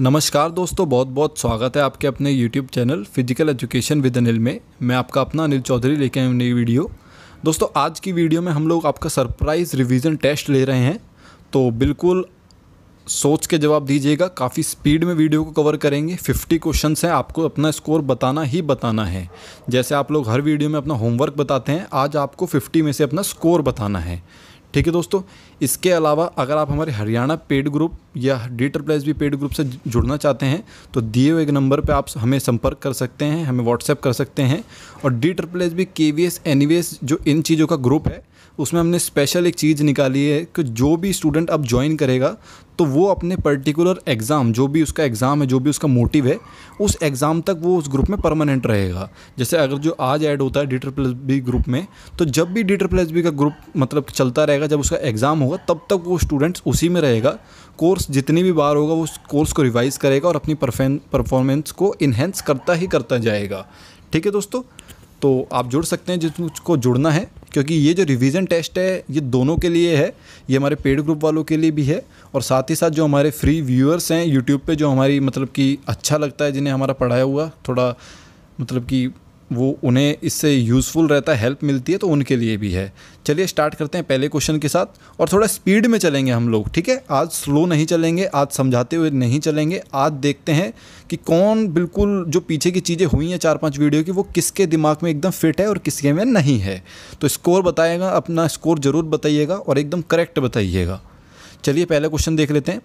नमस्कार दोस्तों बहुत बहुत स्वागत है आपके अपने YouTube channel physical education with Anil में मैं आपका अपना अनिल चौधरी लेके आया हूँ नई वीडियो दोस्तों आज की वीडियो में हम लोग आपका सरप्राइज़ रिवीजन टेस्ट ले रहे हैं तो बिल्कुल सोच के जवाब दीजिएगा काफ़ी स्पीड में वीडियो को कवर करेंगे 50 क्वेश्चन हैं आपको अपना स्कोर बताना ही बताना है जैसे आप लोग हर वीडियो में अपना होमवर्क बताते हैं आज आपको 50 में से अपना स्कोर बताना है ठीक है दोस्तों इसके अलावा अगर आप हमारे हरियाणा पेड ग्रुप या डी एस भी पेड ग्रुप से जुड़ना चाहते हैं तो दिए हुए एक नंबर पर आप हमें संपर्क कर सकते हैं हमें व्हाट्सएप कर सकते हैं और डी एस भी K V S N V S जो इन चीज़ों का ग्रुप है उसमें हमने स्पेशल एक चीज़ निकाली है कि जो भी स्टूडेंट अब ज्वाइन करेगा तो वो अपने पर्टिकुलर एग्ज़ाम जो भी उसका एग्ज़ाम है जो भी उसका मोटिव है उस एग्ज़ाम तक वो उस ग्रुप में परमानेंट रहेगा जैसे अगर जो आज ऐड होता है डी ट्रिपल बी ग्रुप में तो जब भी डी ट्रिपल बी का ग्रुप मतलब चलता रहेगा जब उसका एग्ज़ाम होगा तब तक वो स्टूडेंट्स उसी में रहेगा कोर्स जितनी भी बार होगा वो उस कोर्स को रिवाइज़ करेगा और अपनी परफॉर्मेंस को इन्हेंस करता ही करता जाएगा ठीक है दोस्तों तो आप जुड़ सकते हैं जिसको जुड़ना है क्योंकि ये जो रिवीजन टेस्ट है ये दोनों के लिए है ये हमारे पेड ग्रुप वालों के लिए भी है और साथ ही साथ जो हमारे फ्री व्यूअर्स हैं यूट्यूब पे जो हमारी मतलब कि अच्छा लगता है जिन्हें हमारा पढ़ाया हुआ थोड़ा मतलब कि वो उन्हें इससे यूज़फुल रहता है हेल्प मिलती है तो उनके लिए भी है चलिए स्टार्ट करते हैं पहले क्वेश्चन के साथ और थोड़ा स्पीड में चलेंगे हम लोग ठीक है आज स्लो नहीं चलेंगे आज समझाते हुए नहीं चलेंगे आज देखते हैं कि कौन बिल्कुल जो पीछे की चीज़ें हुई हैं चार पांच वीडियो की वो किसके दिमाग में एकदम फिट है और किसके में नहीं है तो स्कोर बताएगा अपना स्कोर ज़रूर बताइएगा और एकदम करेक्ट बताइएगा चलिए पहला क्वेश्चन देख लेते हैं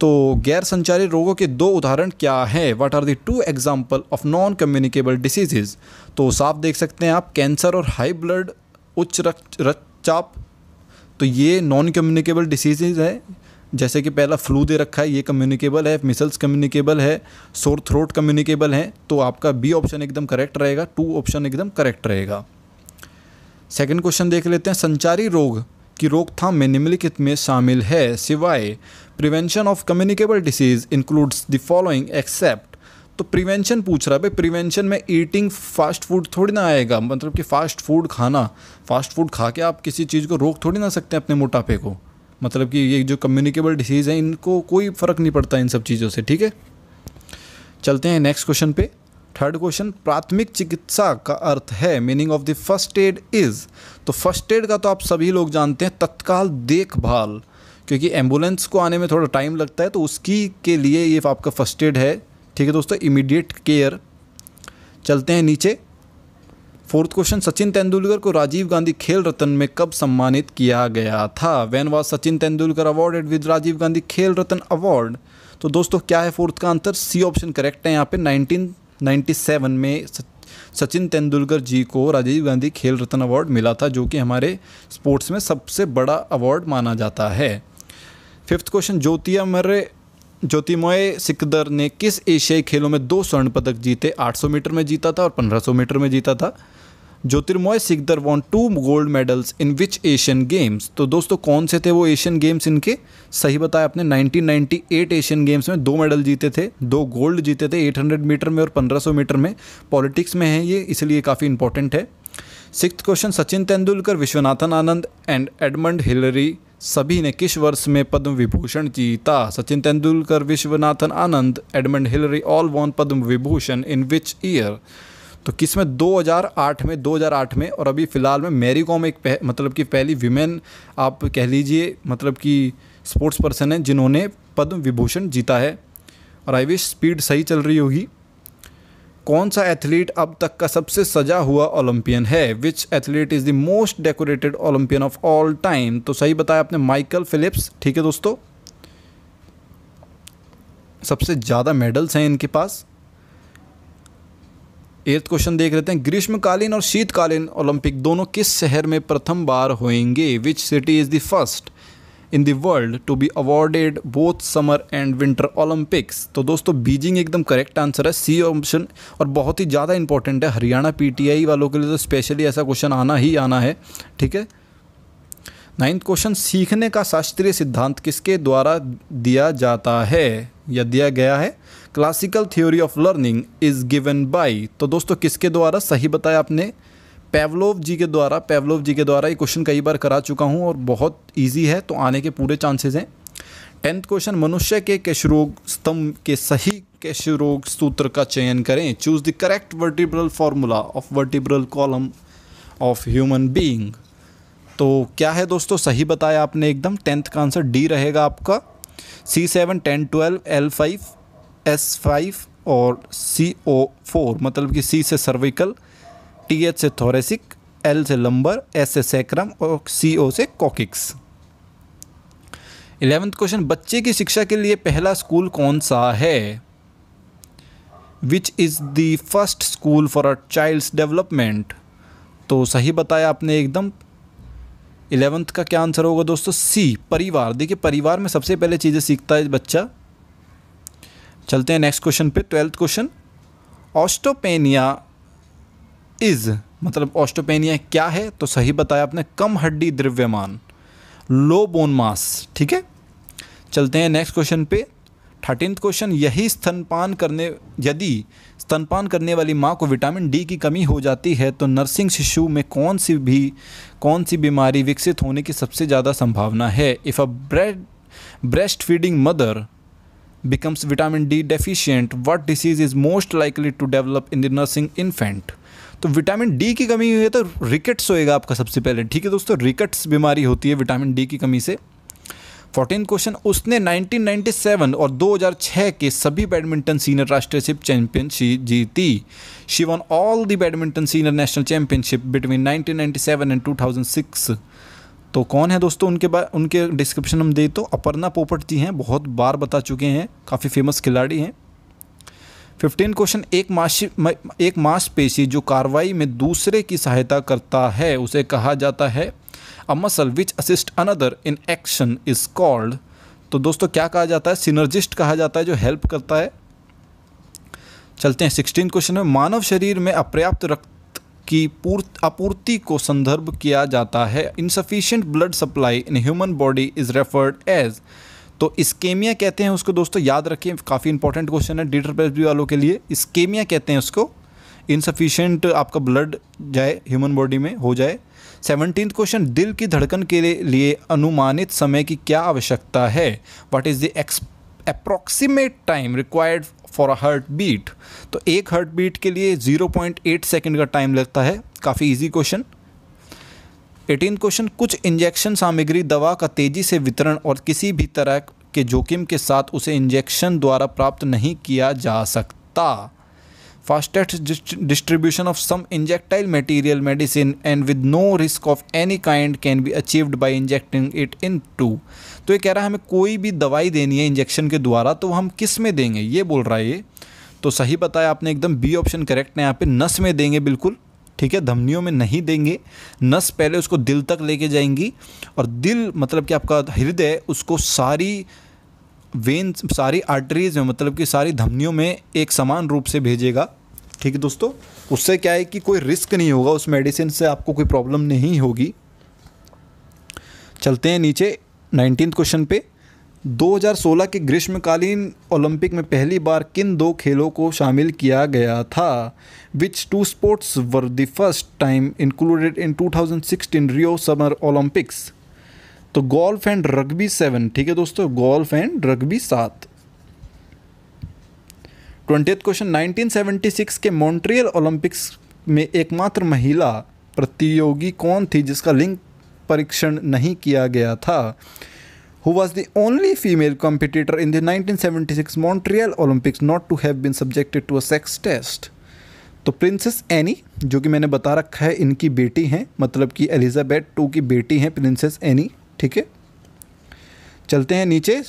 तो गैर संचारी रोगों के दो उदाहरण क्या हैं what are the two example of non communicable diseases तो साफ देख सकते हैं आप कैंसर और हाई ब्लड उच्च रक्तचाप तो ये नॉन कम्युनिकेबल डिसीजेज है जैसे कि पहला फ्लू दे रखा है ये कम्युनिकेबल है मिसल्स कम्युनिकेबल है सोर थ्रोट कम्युनिकेबल है तो आपका बी ऑप्शन एकदम करेक्ट रहेगा टू ऑप्शन एकदम करेक्ट रहेगा सेकंड क्वेश्चन देख लेते हैं संचारी रोग की रोकथाम में निम्नलिखित में शामिल है सिवाय prevention of communicable disease includes the following except तो प्रिवेंशन पूछ रहा है भाई प्रिवेंशन में ईटिंग फास्ट फूड थोड़ी ना आएगा मतलब कि फास्ट फूड खाना फास्ट फूड खा के आप किसी चीज़ को रोक थोड़ी ना सकते अपने मोटापे को मतलब कि ये जो कम्युनिकेबल डिसीज़ है इनको कोई फ़र्क नहीं पड़ता इन सब चीज़ों से ठीक है चलते हैं नेक्स्ट क्वेश्चन पे थर्ड क्वेश्चन प्राथमिक चिकित्सा का अर्थ है meaning of the first aid is तो फर्स्ट एड का तो आप सभी लोग जानते हैं तत्काल देखभाल क्योंकि एम्बुलेंस को आने में थोड़ा टाइम लगता है तो उसकी के लिए ये आपका फर्स्ट एड है ठीक है दोस्तों इमीडिएट केयर चलते हैं नीचे फोर्थ क्वेश्चन सचिन तेंदुलकर को राजीव गांधी खेल रत्न में कब सम्मानित किया गया था when was Sachin Tendulkar awarded with Rajiv Gandhi Khel Ratna award तो दोस्तों क्या है फोर्थ का आंसर सी ऑप्शन करेक्ट है यहाँ पे नाइनटीन 97 में सचिन तेंदुलकर जी को राजीव गांधी खेल रत्न अवार्ड मिला था जो कि हमारे स्पोर्ट्स में सबसे बड़ा अवार्ड माना जाता है फिफ्थ क्वेश्चन मर्रे ज्योतिमय सिकदर ने किस एशियाई खेलों में दो स्वर्ण पदक जीते 800 मीटर में जीता था और 1500 मीटर में जीता था Jyotirmoyee Sikdar won two gold medals in which Asian games तो दोस्तों कौन से थे वो एशियन गेम्स इनके सही बताया आपने 1998 एशियन गेम्स में दो मेडल जीते थे दो गोल्ड जीते थे 800 मीटर में और 1500 मीटर में पॉलिटिक्स में है ये इसलिए काफ़ी इंपॉर्टेंट है six question Sachin Tendulkar Viswanathan Anand and Edmund Hillary सभी ने किस वर्ष में पद्म विभूषण जीता Sachin Tendulkar Viswanathan Anand Edmund Hillary all won Padma Vibhushan in which year तो किस में 2008 में 2008 में और अभी फ़िलहाल में मेरी कॉम एक पह, मतलब कि पहली वीमेन आप कह लीजिए मतलब कि स्पोर्ट्स पर्सन है जिन्होंने पद्म विभूषण जीता है और आई विश स्पीड सही चल रही होगी कौन सा एथलीट अब तक का सबसे सजा हुआ ओलंपियन है which athlete is the most decorated Olympian of all time तो सही बताया आपने माइकल फिलिप्स ठीक है दोस्तों सबसे ज़्यादा मेडल्स हैं इनके पास एर्थ क्वेश्चन देख लेते हैं ग्रीष्मकालीन और शीतकालीन ओलंपिक दोनों किस शहर में प्रथम बार होंगे which city is the first in the world to be awarded both summer and winter Olympics तो दोस्तों बीजिंग एकदम करेक्ट आंसर है सी ऑप्शन और बहुत ही ज़्यादा इंपॉर्टेंट है हरियाणा पीटीआई वालों के लिए तो स्पेशली ऐसा क्वेश्चन आना ही आना है ठीक है नाइन्थ क्वेश्चन सीखने का शास्त्रीय सिद्धांत किसके द्वारा दिया जाता है या दिया गया है classical theory of learning is given by तो दोस्तों किसके द्वारा सही बताया आपने पेवलोव जी के द्वारा पेवलोव जी के द्वारा ये क्वेश्चन कई बार करा चुका हूँ और बहुत ईजी है तो आने के पूरे चांसेज हैं टेंथ क्वेश्चन मनुष्य के कैशरोग स्तंभ के सही कैशरोग सूत्र का चयन करें choose the correct vertebral formula of vertebral column of human being तो क्या है दोस्तों सही बताया आपने एकदम टेंथ का आंसर डी रहेगा आपका C seven ten twelve L five S five और सी ओ फोर मतलब कि सी से सर्विकल टी एच से थोरेसिक एल से लंबर एस से सैक्रम और सी ओ से कॉकिक्स इलेवेंथ क्वेश्चन बच्चे की शिक्षा के लिए पहला स्कूल कौन सा है which is the first school for a child's development तो सही बताया आपने एकदम इलेवेंथ का क्या आंसर होगा दोस्तों सी परिवार देखिए परिवार में सबसे पहले चीज़ें सीखता है बच्चा चलते हैं नेक्स्ट क्वेश्चन पे ट्वेल्थ क्वेश्चन ऑस्टोपेनिया इज़ मतलब ऑस्टोपेनिया क्या है तो सही बताया आपने कम हड्डी द्रव्यमान लो बोन मास ठीक है चलते हैं नेक्स्ट क्वेश्चन पे थर्टीन क्वेश्चन यही स्तनपान करने यदि स्तनपान करने वाली माँ को विटामिन डी की कमी हो जाती है तो नर्सिंग शिशु में कौन सी भी कौन सी बीमारी विकसित होने की सबसे ज़्यादा संभावना है if a bread breast feeding mother becomes vitamin D deficient, what disease is most likely to develop in the nursing infant? तो विटामिन डी की कमी हुई है तो रिकेट्स होएगा आपका सबसे पहले ठीक है दोस्तों रिकेट्स बीमारी होती है विटामिन डी की कमी से फोर्टीन क्वेश्चन उसने 1997 और 2006 के सभी बैडमिंटन सीनियर राष्ट्रीयशिप चैंपियनशिप जीती she won all the badminton senior national championship between 1997 and 2006 तो कौन है दोस्तों उनके बारे उनके डिस्क्रिप्शन हम दे तो अपर्णा पोपट जी हैं बहुत बार बता चुके हैं काफ़ी फेमस खिलाड़ी हैं फिफ्टीन क्वेश्चन एक मास एक मांसपेशी जो कार्रवाई में दूसरे की सहायता करता है उसे कहा जाता है a muscle which assist another in action is called तो दोस्तों क्या कहा जाता है सिनर्जिस्ट कहा जाता है जो हेल्प करता है चलते हैं सिक्सटीन क्वेश्चन में मानव शरीर में अपर्याप्त रक्त की आपूर्ति को संदर्भ किया जाता है insufficient blood supply in human body is referred as तो इस्केमिया कहते हैं उसको दोस्तों याद रखें काफ़ी इंपॉर्टेंट क्वेश्चन है डीटर पेस्बी वालों के लिए इस्केमिया कहते हैं उसको इनसफिशेंट आपका ब्लड जाए ह्यूमन बॉडी में हो जाए सेवनटीन क्वेश्चन दिल की धड़कन के लिए अनुमानित समय की क्या आवश्यकता है what is the X approximate time required for a heart beat तो एक हर्ट बीट के लिए 0.8 सेकेंड का टाइम लगता है काफ़ी इजी क्वेश्चन एटीन क्वेश्चन कुछ इंजेक्शन सामग्री दवा का तेज़ी से वितरण और किसी भी तरह के जोखिम के साथ उसे इंजेक्शन द्वारा प्राप्त नहीं किया जा सकता fastest distribution of some injectile material medicine and with no risk of any kind can be achieved by injecting it in two तो ये कह रहा है हमें कोई भी दवाई देनी है इंजेक्शन के द्वारा तो हम किस में देंगे ये बोल रहा है ये तो सही बताया आपने एकदम बी ऑप्शन करेक्ट है यहाँ पे नस में देंगे बिल्कुल ठीक है धमनियों में नहीं देंगे नस पहले उसको दिल तक लेके जाएंगी और दिल मतलब कि आपका हृदय उसको सारी वेन सारी आर्टरीज में मतलब कि सारी धमनियों में एक समान रूप से भेजेगा ठीक है दोस्तों उससे क्या है कि कोई रिस्क नहीं होगा उस मेडिसिन से आपको कोई प्रॉब्लम नहीं होगी चलते हैं नीचे नाइनटीन क्वेश्चन पे 2016 के ग्रीष्मकालीन ओलंपिक में पहली बार किन दो खेलों को शामिल किया गया था which two sports were the first time included in 2016 Rio summer Olympics तो गोल्फ एंड रग्बी सेवन ठीक है दोस्तों गोल्फ एंड रग्बी सात ट्वेंटी क्वेश्चन 1976 के मॉन्ट्रियल ओलंपिक्स में एकमात्र महिला प्रतियोगी कौन थी जिसका लिंग परीक्षण नहीं किया गया था who was the only female competitor in the 1976 Montreal Olympics not to have been subjected to a sex test तो प्रिंसेस एनी जो कि मैंने बता रखा है इनकी बेटी हैं मतलब कि एलिजाबेथ टू की बेटी हैं प्रिंसेस एनी ठीक है चलते हैं नीचे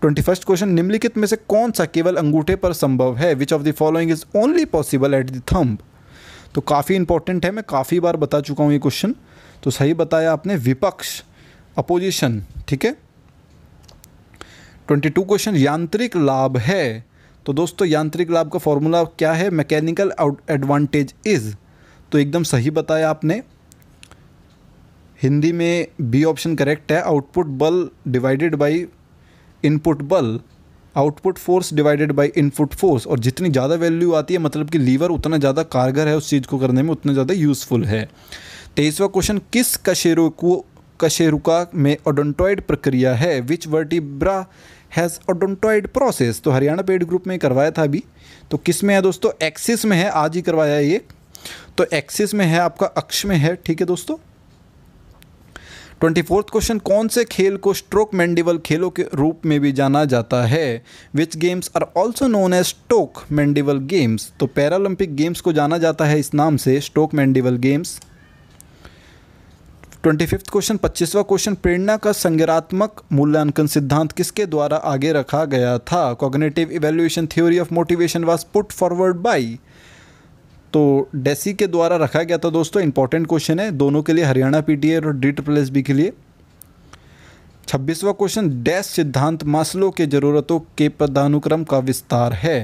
ट्वेंटी फर्स्ट क्वेश्चन निम्नलिखित में से कौन सा केवल अंगूठे पर संभव है which of the following is only possible at the thumb तो काफ़ी इंपॉर्टेंट है मैं काफ़ी बार बता चुका हूँ ये क्वेश्चन तो सही बताया आपने विपक्ष अपोजिशन ठीक है ट्वेंटी टू क्वेश्चन यांत्रिक लाभ है तो दोस्तों यांत्रिक लाभ का फॉर्मूला क्या है मैकेनिकल एडवांटेज इज तो एकदम सही बताया आपने हिंदी में बी ऑप्शन करेक्ट है आउटपुट बल डिवाइडेड बाई इनपुट बल output force divided by input force और जितनी ज़्यादा वैल्यू आती है मतलब कि लीवर उतना ज़्यादा कारगर है उस चीज़ को करने में उतना ज़्यादा यूज़फुल है तेईसवा क्वेश्चन किस कशेरु को कशेरुका में ओडोंटॉइड प्रक्रिया है which vertebra has odontoid process तो हरियाणा पेड ग्रुप में करवाया था अभी तो किस में है दोस्तों एक्सिस में है आज ही करवाया ये तो एक्सिस में है आपका अक्ष में है ठीक है दोस्तों ट्वेंटी फोर्थ क्वेश्चन कौन से खेल को स्ट्रोक मैंडिबल खेलों के रूप में भी जाना जाता है which games are also known as Stoke Mandeville games तो पैरालंपिक गेम्स को जाना जाता है इस नाम से Stoke Mandeville games twenty fifth question पच्चीसवा क्वेश्चन प्रेरणा का संज्ञानात्मक मूल्यांकन सिद्धांत किसके द्वारा आगे रखा गया था cognitive evaluation theory of motivation was put forward by तो डेसी के द्वारा रखा गया था दोस्तों इंपॉर्टेंट क्वेश्चन है दोनों के लिए हरियाणा पीटीए और डी ट्रिपल एस बी के लिए छब्बीसवा क्वेश्चन डैश सिद्धांत मास्लो के जरूरतों के पदानुक्रम का विस्तार है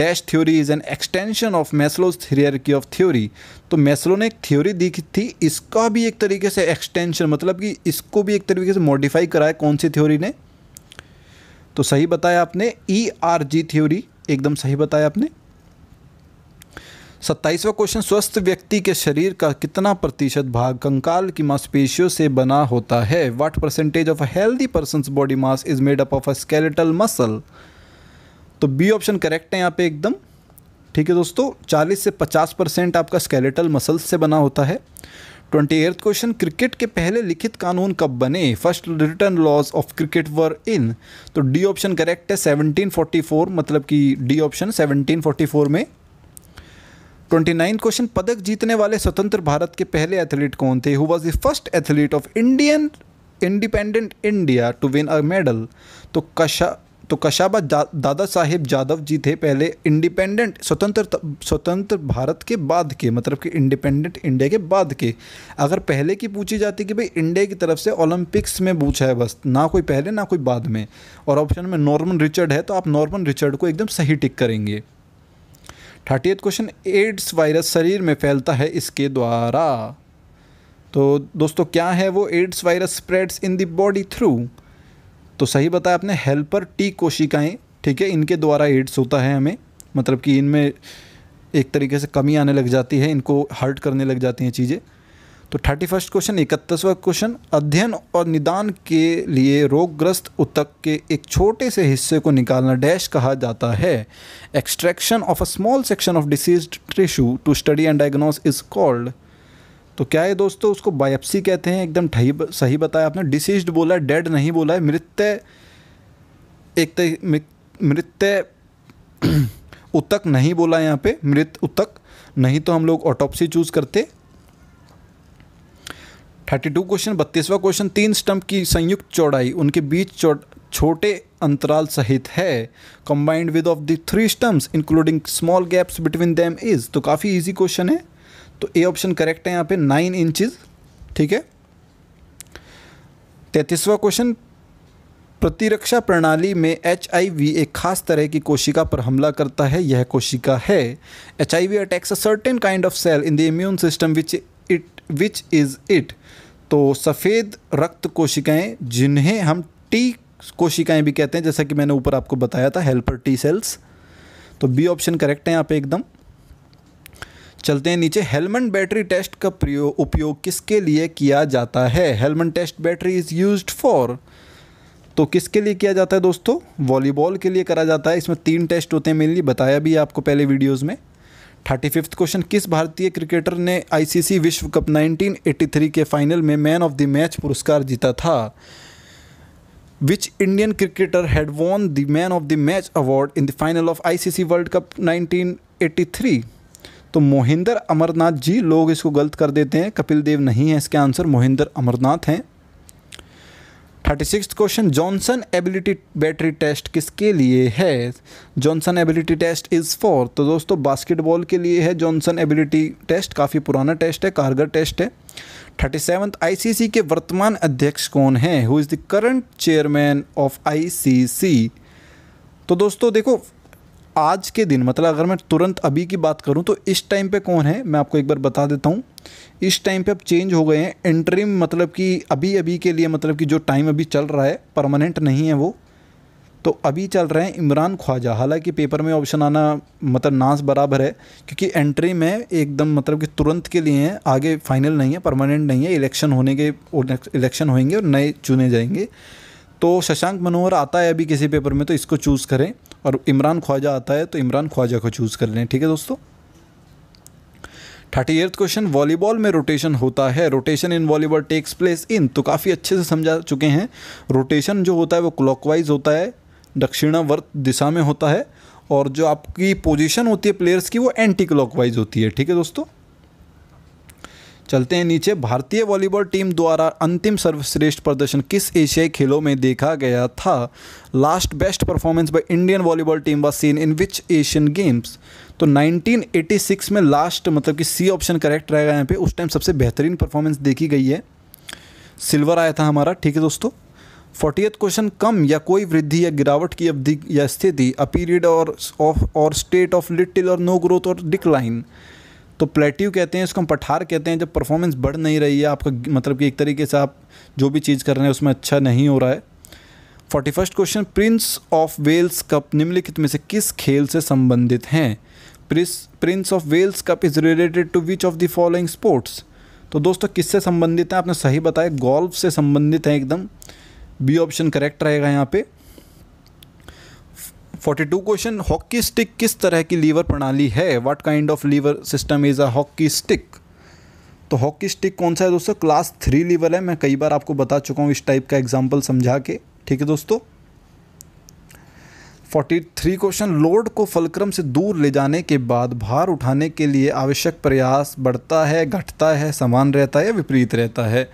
dash theory is an extension of Maslow hierarchy of theory तो मैस्लो ने एक थ्योरी दी थी इसका भी एक तरीके से एक्सटेंशन मतलब कि इसको भी एक तरीके से मॉडिफाई करा है कौन सी थ्योरी ने तो सही बताया आपने ई आर जी थ्योरी एकदम सही बताया आपने सत्ताईसवा क्वेश्चन स्वस्थ व्यक्ति के शरीर का कितना प्रतिशत भाग कंकाल की मांसपेशियों से बना होता है what percentage of a healthy person body mass is made up of a skeletal muscle तो बी ऑप्शन करेक्ट है यहाँ पे एकदम ठीक है दोस्तों 40 से 50 परसेंट आपका स्केलेटल मसल्स से बना होता है ट्वेंटी एर्थ क्वेश्चन क्रिकेट के पहले लिखित कानून कब बने first written laws of cricket were in तो डी ऑप्शन करेक्ट है 1744 मतलब कि डी ऑप्शन 1744 में 29 क्वेश्चन पदक जीतने वाले स्वतंत्र भारत के पहले एथलीट कौन थे who was the first athlete of Indian independent India to win a medal तो कशा तो कशाबा दादा साहेब जादव जी थे पहले इंडिपेंडेंट स्वतंत्र स्वतंत्र भारत के बाद के मतलब कि इंडिपेंडेंट इंडिया के बाद के अगर पहले की पूछी जाती कि भाई इंडिया की तरफ से ओलंपिक्स में पूछा है बस ना कोई पहले ना कोई बाद में और ऑप्शन में नॉर्मन रिचर्ड है तो आप नॉर्मन रिचर्ड को एकदम सही टिक करेंगे थर्टी क्वेश्चन एड्स वायरस शरीर में फैलता है इसके द्वारा तो दोस्तों क्या है वो AIDS virus spreads in the body through तो सही बताया आपने हेल्पर टी कोशिकाएं ठीक है इनके द्वारा एड्स होता है हमें मतलब कि इनमें एक तरीके से कमी आने लग जाती है इनको हर्ट करने लग जाती हैं चीज़ें तो थर्टी फर्स्ट क्वेश्चन इकतीसवा क्वेश्चन अध्ययन और निदान के लिए रोगग्रस्त उत्तक के एक छोटे से हिस्से को निकालना डैश कहा जाता है extraction of a small section of disease tissue to study and diagnose is called तो क्या है दोस्तों उसको बायोप्सी कहते हैं एकदम ठही सही बताया आपने डिसीज बोला डेड नहीं बोला है मृत्य एक मृत्य उतक नहीं बोला यहाँ पे मृत उतक नहीं तो हम लोग ऑटोप्सी चूज़ करते थर्टी टू क्वेश्चन बत्तीसवा क्वेश्चन तीन स्टंप की संयुक्त चौड़ाई उनके बीच छोटे अंतराल सहित है combined with of the three stumps including small gaps between them is तो काफ़ी ईजी क्वेश्चन है तो ए ऑप्शन करेक्ट है यहाँ पे नाइन इंचज ठीक है तैतीसवा क्वेश्चन प्रतिरक्षा प्रणाली में एच एक खास तरह की कोशिका पर हमला करता है यह कोशिका है H I V attacks a certain kind of cell in the immune system which it which is it तो सफ़ेद रक्त कोशिकाएं जिन्हें हम टी कोशिकाएं भी कहते हैं जैसा कि मैंने ऊपर आपको बताया था हेल्पर टी सेल्स तो बी ऑप्शन करेक्ट है यहाँ पे एकदम चलते हैं नीचे हेलमेंट बैटरी टेस्ट का प्रयोग उपयोग किसके लिए किया जाता है हेलमेंट test battery is used for तो किसके लिए किया जाता है दोस्तों वॉलीबॉल के लिए करा जाता है इसमें तीन टेस्ट होते हैं मेनली बताया भी आपको पहले वीडियोज़ में थर्टी फिफ्थ क्वेश्चन किस भारतीय क्रिकेटर ने आईसीसी विश्व कप 1983 के फाइनल में मैन ऑफ द मैच पुरस्कार जीता था which Indian cricketer had won the man of the match award in the final of ICC World Cup 1983 तो मोहिंदर अमरनाथ जी लोग इसको गलत कर देते हैं कपिल देव नहीं है इसके आंसर मोहिंदर अमरनाथ हैं thirty six question Johnson ability battery test किसके लिए है Johnson ability test is for तो दोस्तों बास्केटबॉल के लिए है जॉनसन एबिलिटी टेस्ट काफ़ी पुराना टेस्ट है कारगर टेस्ट है थर्टी सेवन्थ आई के वर्तमान अध्यक्ष कौन है who is the current chairman of I तो दोस्तों देखो आज के दिन मतलब अगर मैं तुरंत अभी की बात करूं तो इस टाइम पे कौन है मैं आपको एक बार बता देता हूं इस टाइम पे अब चेंज हो गए हैं इंटरिम मतलब कि अभी अभी के लिए मतलब कि जो टाइम अभी चल रहा है परमानेंट नहीं है वो तो अभी चल रहे हैं इमरान ख्वाजा हालांकि पेपर में ऑप्शन आना मतलब नास बराबर है क्योंकि एंट्री में एकदम मतलब कि तुरंत के लिए हैं आगे फाइनल नहीं है परमानेंट नहीं है इलेक्शन होने के इलेक्शन होंगे और नए चुने जाएंगे तो शशांक मनोहर आता है अभी किसी पेपर में तो इसको चूज़ करें और इमरान ख्वाजा आता है तो इमरान ख्वाजा को चूज़ कर लें ठीक है दोस्तों थर्टी एर्थ क्वेश्चन वॉलीबॉल में रोटेशन होता है rotation in volleyball takes place in तो काफ़ी अच्छे से समझा चुके हैं रोटेशन जो होता है वो क्लॉकवाइज होता है दक्षिणावर्त दिशा में होता है और जो आपकी पोजीशन होती है प्लेयर्स की वो एंटी क्लॉकवाइज होती है ठीक है दोस्तों चलते हैं नीचे भारतीय वॉलीबॉल टीम द्वारा अंतिम सर्वश्रेष्ठ प्रदर्शन किस एशियाई खेलों में देखा गया था last best performance by Indian volleyball team was seen in which Asian games तो 1986 में लास्ट मतलब कि सी ऑप्शन करेक्ट रहेगा यहाँ पे उस टाइम सबसे बेहतरीन परफॉर्मेंस देखी गई है सिल्वर आया था हमारा ठीक है दोस्तों फोर्टियथ क्वेश्चन कम या कोई वृद्धि या गिरावट की अवधि या स्थिति a period or of or state of little or no growth or decline तो प्लेट्यू कहते हैं इसको हम पठार कहते हैं जब परफॉर्मेंस बढ़ नहीं रही है आपका मतलब कि एक तरीके से आप जो भी चीज़ कर रहे हैं उसमें अच्छा नहीं हो रहा है forty first question Prince of Wales cup निम्नलिखित में से किस खेल से संबंधित हैं Prince of Wales cup is related to which of the following sports तो दोस्तों किससे संबंधित हैं आपने सही बताया गोल्फ से संबंधित है एकदम बी ऑप्शन करेक्ट रहेगा यहाँ पे forty two question hockey stick किस तरह की लीवर प्रणाली है what kind of lever system is a hockey stick तो हॉकी स्टिक कौन सा है दोस्तों क्लास थ्री लीवर है मैं कई बार आपको बता चुका हूँ इस टाइप का एग्जाम्पल समझा के ठीक है दोस्तों फोर्टी थ्री क्वेश्चन लोड को फलक्रम से दूर ले जाने के बाद भार उठाने के लिए आवश्यक प्रयास बढ़ता है घटता है समान रहता है या विपरीत रहता है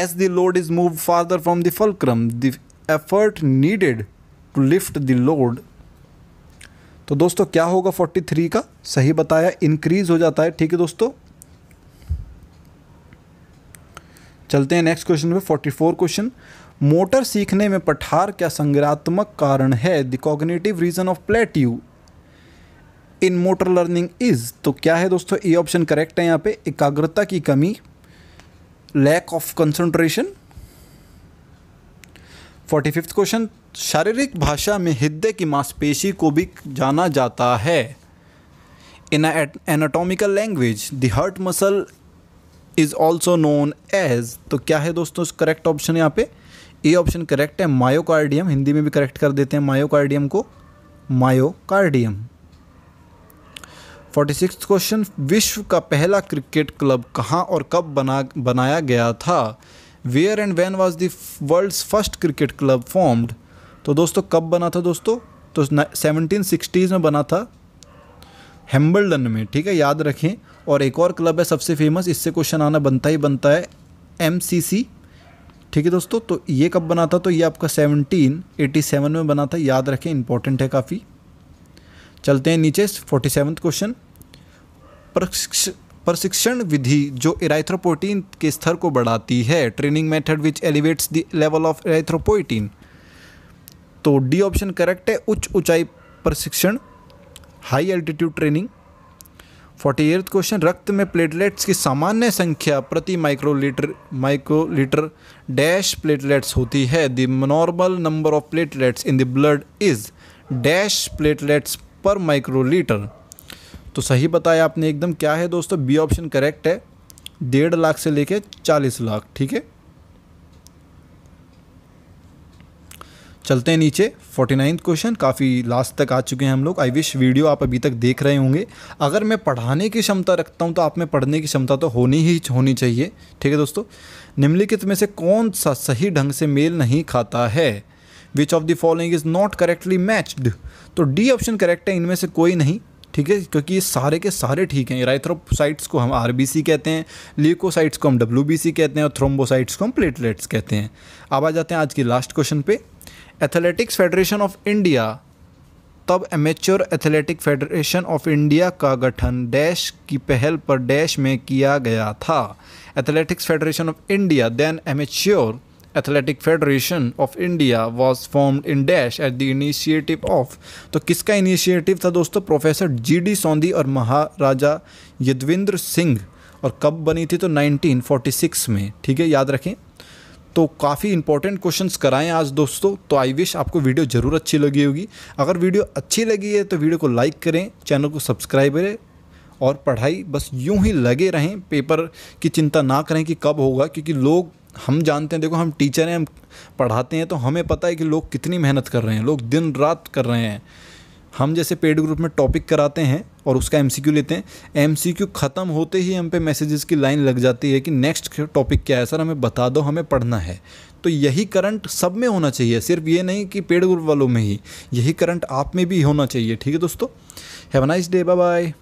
as the load is move farther from the fulcrum the effort needed to lift the load तो दोस्तों क्या होगा 43 का सही बताया इंक्रीज हो जाता है ठीक है दोस्तों चलते हैं नेक्स्ट क्वेश्चन पे 44 क्वेश्चन मोटर सीखने में पठार क्या संग्रात्मक कारण है the cognitive reason of plateau in motor learning is तो क्या है दोस्तों ये ऑप्शन करेक्ट है यहाँ पे एकाग्रता की कमी lack of concentration forty fifth question शारीरिक भाषा में हृदय की मांसपेशी को भी जाना जाता है in anatomical language the heart muscle is also known as तो क्या है दोस्तों करेक्ट ऑप्शन यहाँ पे ए ऑप्शन करेक्ट है मायोकार्डियम हिंदी में भी करेक्ट कर देते हैं मायोकार्डियम को मायोकार्डियम फोर्टी सिक्स क्वेश्चन विश्व का पहला क्रिकेट क्लब कहाँ और कब बना बनाया गया था where and when was the world's first cricket club formed तो दोस्तों कब बना था दोस्तों तो सेवनटीन सिक्सटीज़ में बना था हेम्बल्डन में ठीक है याद रखें और एक और क्लब है सबसे फेमस इससे क्वेश्चन आना बनता ही बनता है एम ठीक है दोस्तों तो ये कब बना था तो ये आपका 1787 में बना था याद रखें इंपॉर्टेंट है काफ़ी चलते हैं नीचे फोर्टी सेवन क्वेश्चन प्रक्ष प्रशिक्षण विधि जो एराइथ्रोपोटीन के स्तर को बढ़ाती है training method which elevates the level of erythropoietin तो डी ऑप्शन करेक्ट है उच्च ऊंचाई प्रशिक्षण high altitude training forty eighth question रक्त में प्लेटलेट्स की सामान्य संख्या प्रति माइक्रोलीटर माइक्रोलीटर डैश प्लेटलेट्स होती है the normal number of platelets in the blood is dash platelets per microlitre तो सही बताया आपने एकदम क्या है दोस्तों बी ऑप्शन करेक्ट है डेढ़ लाख से लेके चालीस लाख ठीक है चलते हैं नीचे फोर्टी नाइन्थ क्वेश्चन काफ़ी लास्ट तक आ चुके हैं हम लोग आई विश वीडियो आप अभी तक देख रहे होंगे अगर मैं पढ़ाने की क्षमता रखता हूं तो आप में पढ़ने की क्षमता तो होनी ही होनी चाहिए ठीक है दोस्तों निम्नलिखित में से कौन सा सही ढंग से मेल नहीं खाता है which of the following is not correctly matched तो डी ऑप्शन करेक्ट है इनमें से कोई नहीं ठीक है क्योंकि ये सारे के सारे ठीक हैं राइथ्रोसाइट्स को हम आर कहते हैं ल्यूकोसाइट्स को हम डब्ल्यू कहते हैं और थ्रोम्बोसाइट्स को हम प्लेटलेट्स कहते हैं अब आ जाते हैं आज की लास्ट क्वेश्चन पे एथलेटिक्स फेडरेशन ऑफ इंडिया तब Amateur Athletic Federation of India का गठन डैश की पहल पर डैश में किया गया था Athletics Federation of India then Amateur Athletic Federation of India was formed in dash at the initiative of तो किसका इनिशिएटिव था दोस्तों प्रोफेसर जी डी सौंधी और महाराजा यदविंद्र सिंह और कब बनी थी तो 1946 में ठीक है याद रखें तो काफ़ी इंपॉर्टेंट क्वेश्चंस कराएं आज दोस्तों तो आई विश आपको वीडियो ज़रूर अच्छी लगी होगी अगर वीडियो अच्छी लगी है तो वीडियो को लाइक करें चैनल को सब्सक्राइब करें और पढ़ाई बस यूं ही लगे रहें पेपर की चिंता ना करें कि कब होगा क्योंकि लोग हम जानते हैं देखो हम टीचर हैं हम पढ़ाते हैं तो हमें पता है कि लोग कितनी मेहनत कर रहे हैं लोग दिन रात कर रहे हैं हम जैसे पेड ग्रुप में टॉपिक कराते हैं और उसका एम लेते हैं एम ख़त्म होते ही हम पे मैसेजेस की लाइन लग जाती है कि नेक्स्ट टॉपिक क्या है सर हमें बता दो हमें पढ़ना है तो यही करंट सब में होना चाहिए सिर्फ ये नहीं कि पेड ग्रुप वालों में ही यही करंट आप में भी होना चाहिए ठीक है दोस्तों have nice day bye bye